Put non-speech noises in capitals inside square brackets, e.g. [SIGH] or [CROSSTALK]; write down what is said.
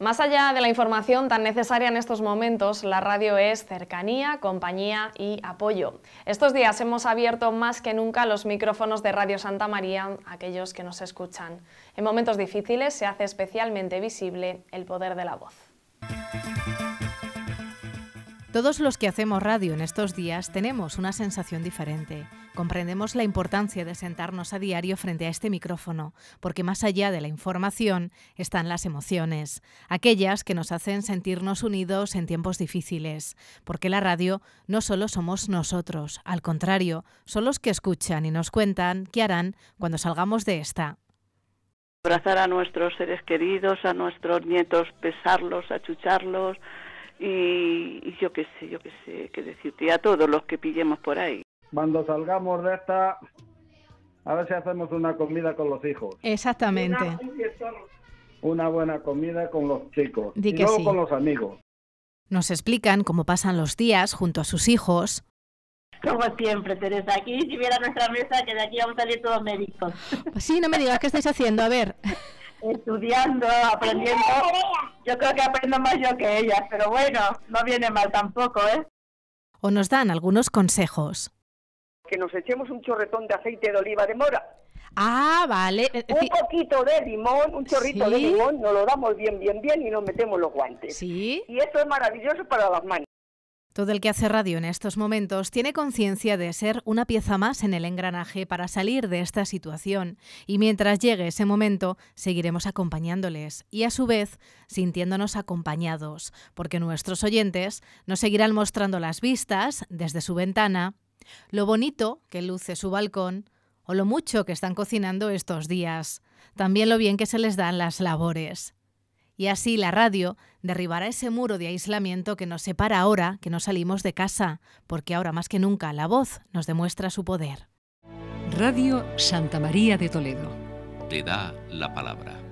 Más allá de la información tan necesaria en estos momentos, la radio es cercanía, compañía y apoyo. Estos días hemos abierto más que nunca los micrófonos de Radio Santa María a aquellos que nos escuchan. En momentos difíciles se hace especialmente visible el poder de la voz. Todos los que hacemos radio en estos días tenemos una sensación diferente. Comprendemos la importancia de sentarnos a diario frente a este micrófono, porque más allá de la información están las emociones, aquellas que nos hacen sentirnos unidos en tiempos difíciles, porque la radio no solo somos nosotros, al contrario, son los que escuchan y nos cuentan qué harán cuando salgamos de esta. Abrazar a nuestros seres queridos, a nuestros nietos, pesarlos, achucharlos y, yo qué sé, yo qué sé, qué decirte, a todos los que pillemos por ahí. Cuando salgamos de esta, a ver si hacemos una comida con los hijos. Exactamente. Una, buena comida con los chicos y luego con los amigos. Nos explican cómo pasan los días junto a sus hijos. Como siempre, Teresa, aquí si viera nuestra mesa, que de aquí vamos a salir todos médicos. Pues sí, no me digas qué estáis haciendo, a ver. [LAUGHS] estudiando, aprendiendo. Yo creo que aprendo más yo que ellas, pero bueno, no viene mal tampoco, ¿eh? O nos dan algunos consejos. Que nos echemos un chorretón de aceite de oliva de mora. Ah, vale. Eh, un poquito de limón, un chorrito de limón, nos lo damos bien, bien, bien y nos metemos los guantes. Sí. Y esto es maravilloso para las manos. Todo el que hace radio en estos momentos tiene conciencia de ser una pieza más en el engranaje para salir de esta situación y mientras llegue ese momento seguiremos acompañándoles y a su vez sintiéndonos acompañados, porque nuestros oyentes nos seguirán mostrando las vistas desde su ventana, lo bonito que luce su balcón o lo mucho que están cocinando estos días, también lo bien que se les dan las labores y así la radio derribará ese muro de aislamiento que nos separa ahora que no salimos de casa, porque ahora más que nunca la voz nos demuestra su poder. Radio Santa María de Toledo. Te da la palabra.